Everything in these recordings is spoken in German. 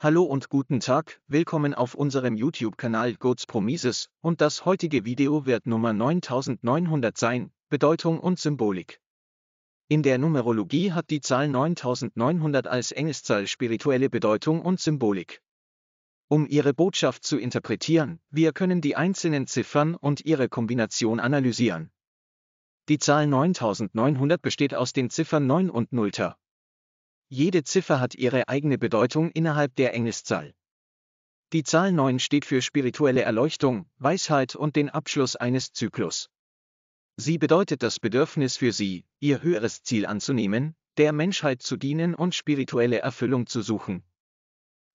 Hallo und guten Tag, willkommen auf unserem YouTube-Kanal God's Promises und das heutige Video wird Nummer 9900 sein, Bedeutung und Symbolik. In der Numerologie hat die Zahl 9900 als Engelszahl spirituelle Bedeutung und Symbolik. Um ihre Botschaft zu interpretieren, wir können die einzelnen Ziffern und ihre Kombination analysieren. Die Zahl 9900 besteht aus den Ziffern 9 und 0 jede Ziffer hat ihre eigene Bedeutung innerhalb der Engelszahl. Die Zahl 9 steht für spirituelle Erleuchtung, Weisheit und den Abschluss eines Zyklus. Sie bedeutet das Bedürfnis für sie, ihr höheres Ziel anzunehmen, der Menschheit zu dienen und spirituelle Erfüllung zu suchen.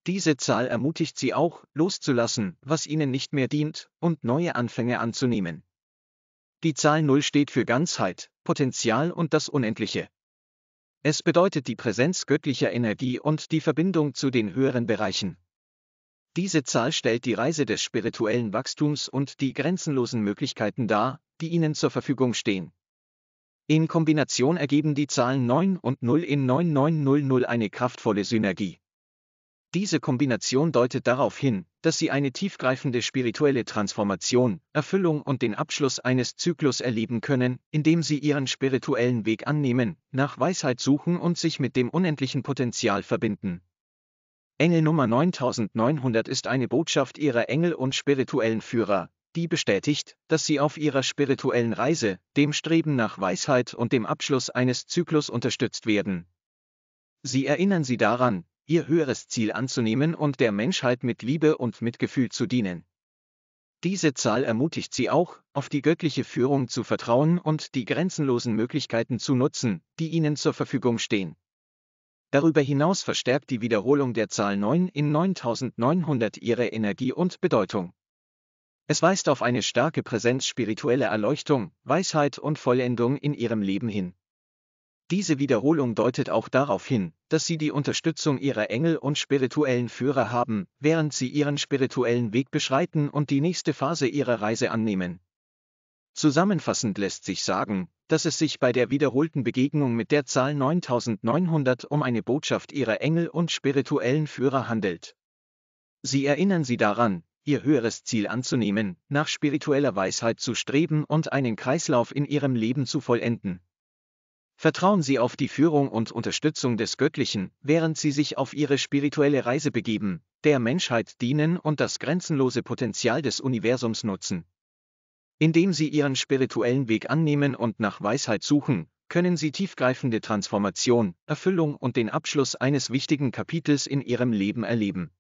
Diese Zahl ermutigt sie auch, loszulassen, was ihnen nicht mehr dient, und neue Anfänge anzunehmen. Die Zahl 0 steht für Ganzheit, Potenzial und das Unendliche. Es bedeutet die Präsenz göttlicher Energie und die Verbindung zu den höheren Bereichen. Diese Zahl stellt die Reise des spirituellen Wachstums und die grenzenlosen Möglichkeiten dar, die ihnen zur Verfügung stehen. In Kombination ergeben die Zahlen 9 und 0 in 99000 eine kraftvolle Synergie. Diese Kombination deutet darauf hin, dass sie eine tiefgreifende spirituelle Transformation, Erfüllung und den Abschluss eines Zyklus erleben können, indem sie ihren spirituellen Weg annehmen, nach Weisheit suchen und sich mit dem unendlichen Potenzial verbinden. Engel Nummer 9900 ist eine Botschaft ihrer Engel und spirituellen Führer, die bestätigt, dass sie auf ihrer spirituellen Reise, dem Streben nach Weisheit und dem Abschluss eines Zyklus unterstützt werden. Sie erinnern sie daran, ihr höheres Ziel anzunehmen und der Menschheit mit Liebe und Mitgefühl zu dienen. Diese Zahl ermutigt sie auch, auf die göttliche Führung zu vertrauen und die grenzenlosen Möglichkeiten zu nutzen, die ihnen zur Verfügung stehen. Darüber hinaus verstärkt die Wiederholung der Zahl 9 in 9900 ihre Energie und Bedeutung. Es weist auf eine starke Präsenz spiritueller Erleuchtung, Weisheit und Vollendung in ihrem Leben hin. Diese Wiederholung deutet auch darauf hin, dass sie die Unterstützung ihrer Engel und spirituellen Führer haben, während sie ihren spirituellen Weg beschreiten und die nächste Phase ihrer Reise annehmen. Zusammenfassend lässt sich sagen, dass es sich bei der wiederholten Begegnung mit der Zahl 9900 um eine Botschaft ihrer Engel und spirituellen Führer handelt. Sie erinnern sie daran, ihr höheres Ziel anzunehmen, nach spiritueller Weisheit zu streben und einen Kreislauf in ihrem Leben zu vollenden. Vertrauen Sie auf die Führung und Unterstützung des Göttlichen, während Sie sich auf Ihre spirituelle Reise begeben, der Menschheit dienen und das grenzenlose Potenzial des Universums nutzen. Indem Sie Ihren spirituellen Weg annehmen und nach Weisheit suchen, können Sie tiefgreifende Transformation, Erfüllung und den Abschluss eines wichtigen Kapitels in Ihrem Leben erleben.